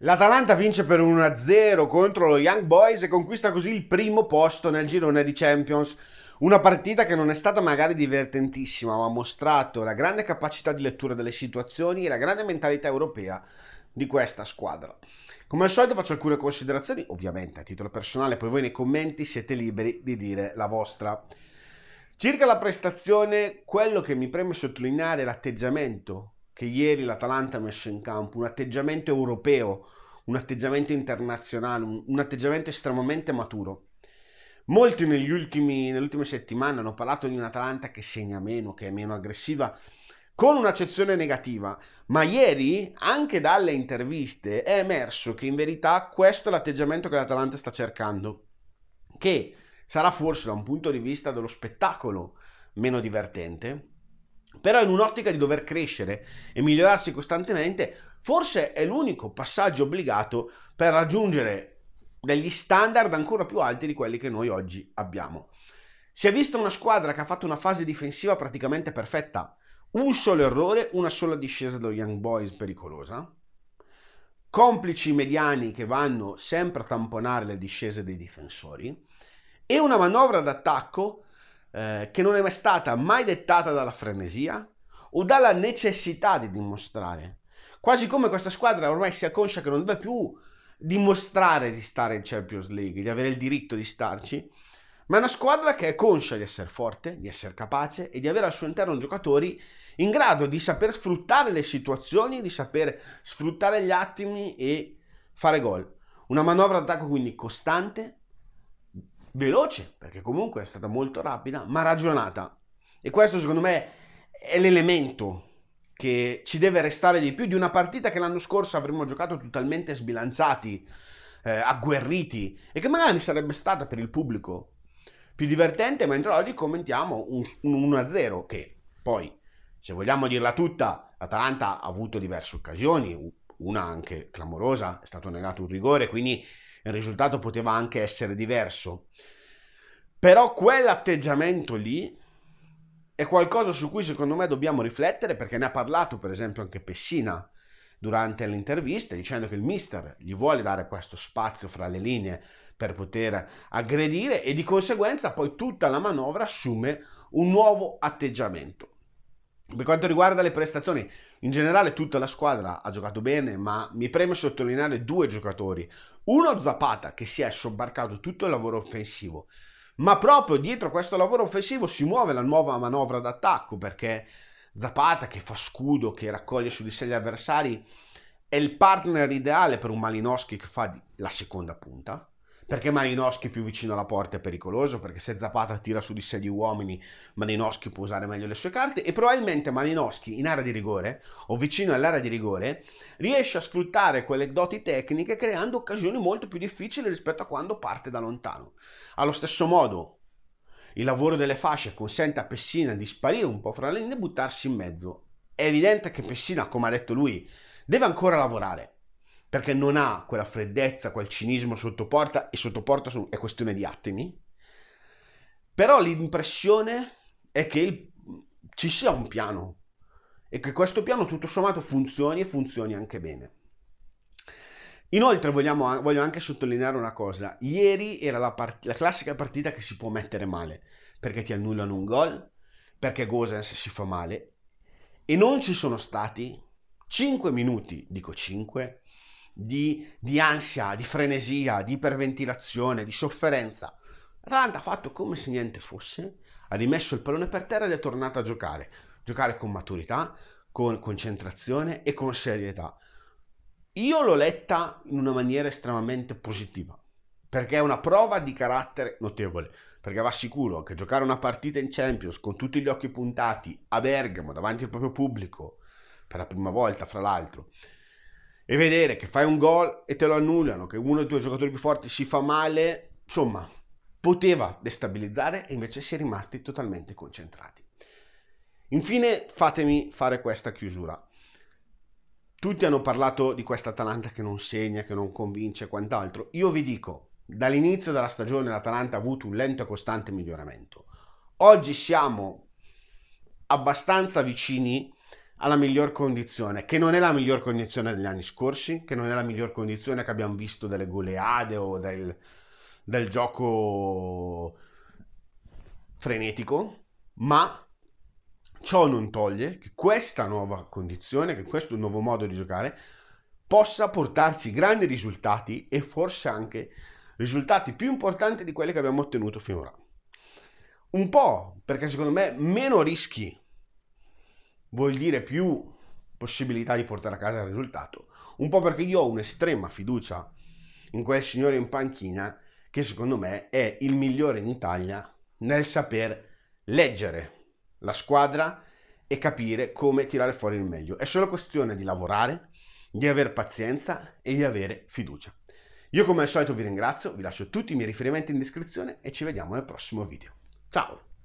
L'Atalanta vince per 1-0 contro lo Young Boys e conquista così il primo posto nel girone di Champions. Una partita che non è stata magari divertentissima, ma ha mostrato la grande capacità di lettura delle situazioni e la grande mentalità europea di questa squadra. Come al solito faccio alcune considerazioni, ovviamente a titolo personale, poi voi nei commenti siete liberi di dire la vostra. Circa la prestazione, quello che mi preme sottolineare è l'atteggiamento che ieri l'Atalanta ha messo in campo, un atteggiamento europeo, un atteggiamento internazionale, un, atteggiamento estremamente maturo. Molti negli ultimi, nelle ultime settimane hanno parlato di un'Atalanta che segna meno, che è meno aggressiva, con un'accezione negativa, ma ieri anche dalle interviste è emerso che in verità questo è l'atteggiamento che l'Atalanta sta cercando, che sarà forse da un punto di vista dello spettacolo meno divertente, però in un'ottica di dover crescere e migliorarsi costantemente, forse è l'unico passaggio obbligato per raggiungere degli standard ancora più alti di quelli che noi oggi abbiamo. Si è vista una squadra che ha fatto una fase difensiva praticamente perfetta, un solo errore, una sola discesa dello Young Boys pericolosa, complici mediani che vanno sempre a tamponare le discese dei difensori e una manovra d'attacco eh, che non è mai stata mai dettata dalla frenesia o dalla necessità di dimostrare. Quasi come questa squadra ormai sia conscia che non deve più dimostrare di stare in Champions League, di avere il diritto di starci, ma è una squadra che è conscia di essere forte, di essere capace e di avere al suo interno giocatori in grado di saper sfruttare le situazioni, di saper sfruttare gli attimi e fare gol. Una manovra d'attacco quindi costante, veloce, perché comunque è stata molto rapida, ma ragionata. E questo secondo me è l'elemento che ci deve restare di più di una partita che l'anno scorso avremmo giocato totalmente sbilanciati, eh, agguerriti e che magari sarebbe stata per il pubblico più divertente, mentre oggi commentiamo un, un 1-0 che poi, se vogliamo dirla tutta, l'Atalanta ha avuto diverse occasioni, una anche clamorosa, è stato negato un rigore, quindi il risultato poteva anche essere diverso. Però quell'atteggiamento lì è qualcosa su cui secondo me dobbiamo riflettere perché ne ha parlato per esempio anche Pessina durante l'intervista dicendo che il mister gli vuole dare questo spazio fra le linee per poter aggredire e di conseguenza poi tutta la manovra assume un nuovo atteggiamento. Per quanto riguarda le prestazioni, in generale tutta la squadra ha giocato bene, ma mi preme sottolineare due giocatori. Uno Zapata che si è sobbarcato tutto il lavoro offensivo, ma proprio dietro questo lavoro offensivo si muove la nuova manovra d'attacco perché Zapata che fa scudo, che raccoglie su di sé gli avversari, è il partner ideale per un Malinowski che fa la seconda punta, perché Malinowski più vicino alla porta è pericoloso, perché se Zapata tira su di sé gli uomini, Malinowski può usare meglio le sue carte e probabilmente Malinowski in area di rigore o vicino all'area di rigore riesce a sfruttare quelle doti tecniche creando occasioni molto più difficili rispetto a quando parte da lontano. Allo stesso modo, il lavoro delle fasce consente a Pessina di sparire un po' fra le linee e buttarsi in mezzo. È evidente che Pessina, come ha detto lui, deve ancora lavorare perché non ha quella freddezza, quel cinismo sottoporta e sottoporta è questione di attimi. Però l'impressione è che il, ci sia un piano e che questo piano tutto sommato funzioni e funzioni anche bene. Inoltre vogliamo, voglio anche sottolineare una cosa, ieri era la, part- la classica partita che si può mettere male, perché ti annullano un gol, perché Gosens si fa male e non ci sono stati 5 minuti, dico 5, di, di ansia, di frenesia, di iperventilazione, di sofferenza. Atalanta ha fatto come se niente fosse, ha rimesso il pallone per terra ed è tornata a giocare. Giocare con maturità, con concentrazione e con serietà. Io l'ho letta in una maniera estremamente positiva, perché è una prova di carattere notevole, perché va sicuro che giocare una partita in Champions con tutti gli occhi puntati a Bergamo, davanti al proprio pubblico, per la prima volta fra l'altro, e vedere che fai un gol e te lo annullano, che uno dei tuoi giocatori più forti si fa male, insomma, poteva destabilizzare e invece si è rimasti totalmente concentrati. Infine fatemi fare questa chiusura. Tutti hanno parlato di questa Atalanta che non segna, che non convince e quant'altro. Io vi dico, dall'inizio della stagione l'Atalanta ha avuto un lento e costante miglioramento. Oggi siamo abbastanza vicini alla miglior condizione, che non è la miglior condizione degli anni scorsi, che non è la miglior condizione che abbiamo visto delle goleade o del, del gioco frenetico, ma ciò non toglie che questa nuova condizione, che questo nuovo modo di giocare possa portarci grandi risultati e forse anche risultati più importanti di quelli che abbiamo ottenuto finora. Un po' perché secondo me meno rischi vuol dire più possibilità di portare a casa il risultato. Un po' perché io ho un'estrema fiducia in quel signore in panchina che secondo me è il migliore in Italia nel saper leggere la squadra e capire come tirare fuori il meglio. È solo questione di lavorare, di aver pazienza e di avere fiducia. Io come al solito vi ringrazio, vi lascio tutti i miei riferimenti in descrizione e ci vediamo nel prossimo video. Ciao!